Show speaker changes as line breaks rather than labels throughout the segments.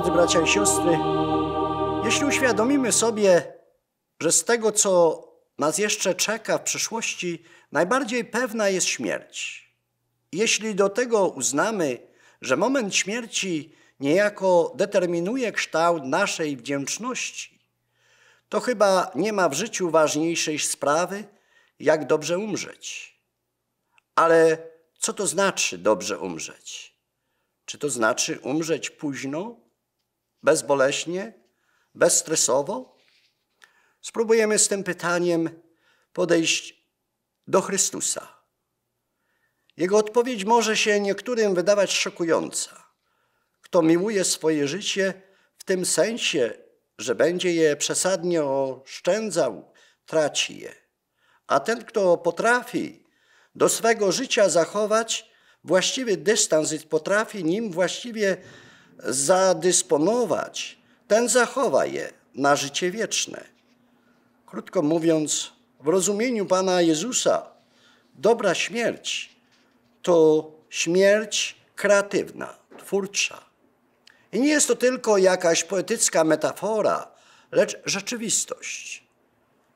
drodzy bracia i siostry, jeśli uświadomimy sobie, że z tego, co nas jeszcze czeka w przyszłości, najbardziej pewna jest śmierć. Jeśli do tego uznamy, że moment śmierci niejako determinuje kształt naszej wdzięczności, to chyba nie ma w życiu ważniejszej sprawy, jak dobrze umrzeć. Ale co to znaczy dobrze umrzeć? Czy to znaczy umrzeć późno? bezboleśnie, bezstresowo? Spróbujemy z tym pytaniem podejść do Chrystusa. Jego odpowiedź może się niektórym wydawać szokująca. Kto miłuje swoje życie w tym sensie, że będzie je przesadnie oszczędzał, traci je. A ten, kto potrafi do swego życia zachować właściwy dystans i potrafi nim właściwie zadysponować, ten zachowa je na życie wieczne. Krótko mówiąc, w rozumieniu Pana Jezusa, dobra śmierć to śmierć kreatywna, twórcza. I nie jest to tylko jakaś poetycka metafora, lecz rzeczywistość.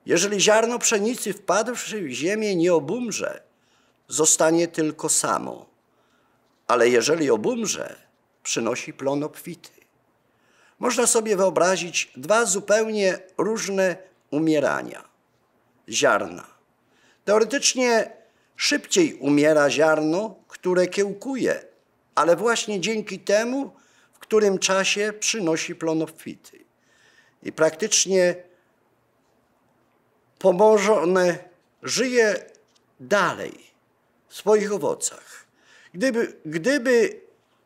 Jeżeli ziarno pszenicy wpadłszy w ziemię nie obumrze, zostanie tylko samo. Ale jeżeli obumrze, przynosi plon obfity. Można sobie wyobrazić dwa zupełnie różne umierania ziarna. Teoretycznie szybciej umiera ziarno, które kiełkuje, ale właśnie dzięki temu, w którym czasie przynosi plon obfity. I praktycznie pomożone żyje dalej w swoich owocach. Gdyby, gdyby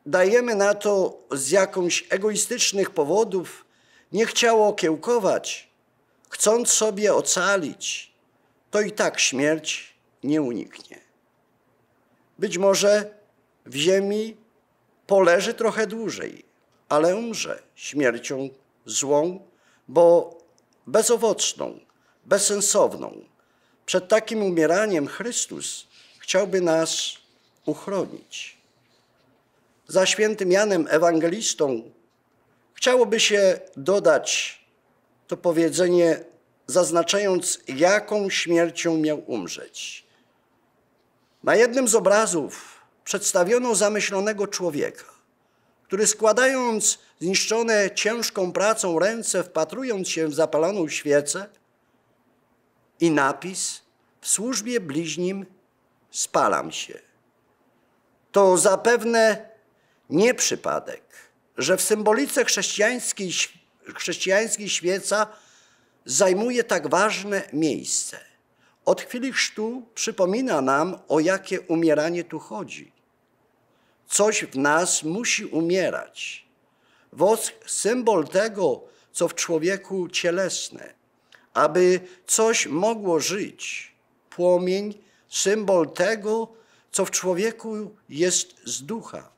dajemy na to z jakąś egoistycznych powodów, nie chciało okiełkować, chcąc sobie ocalić, to i tak śmierć nie uniknie. Być może w ziemi poleży trochę dłużej, ale umrze śmiercią złą, bo bezowocną, bezsensowną. Przed takim umieraniem Chrystus chciałby nas uchronić za świętym Janem Ewangelistą, chciałoby się dodać to powiedzenie, zaznaczając, jaką śmiercią miał umrzeć. Na jednym z obrazów przedstawiono zamyślonego człowieka, który składając zniszczone ciężką pracą ręce, wpatrując się w zapaloną świecę i napis w służbie bliźnim spalam się. To zapewne nie przypadek, że w symbolice chrześcijańskiej, chrześcijańskiej świeca zajmuje tak ważne miejsce. Od chwili chrztu przypomina nam, o jakie umieranie tu chodzi. Coś w nas musi umierać. Wosk symbol tego, co w człowieku cielesne, aby coś mogło żyć. Płomień symbol tego, co w człowieku jest z ducha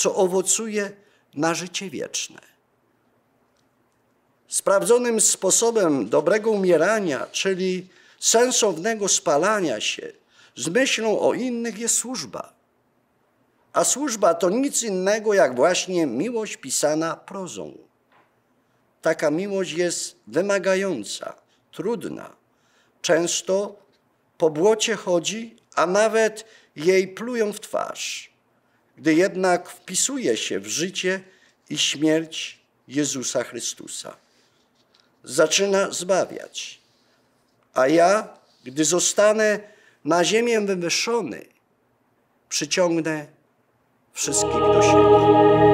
co owocuje na życie wieczne. Sprawdzonym sposobem dobrego umierania, czyli sensownego spalania się, z myślą o innych jest służba. A służba to nic innego jak właśnie miłość pisana prozą. Taka miłość jest wymagająca, trudna. Często po błocie chodzi, a nawet jej plują w twarz gdy jednak wpisuje się w życie i śmierć Jezusa Chrystusa. Zaczyna zbawiać. A ja, gdy zostanę na ziemię wywyższony, przyciągnę wszystkich do siebie.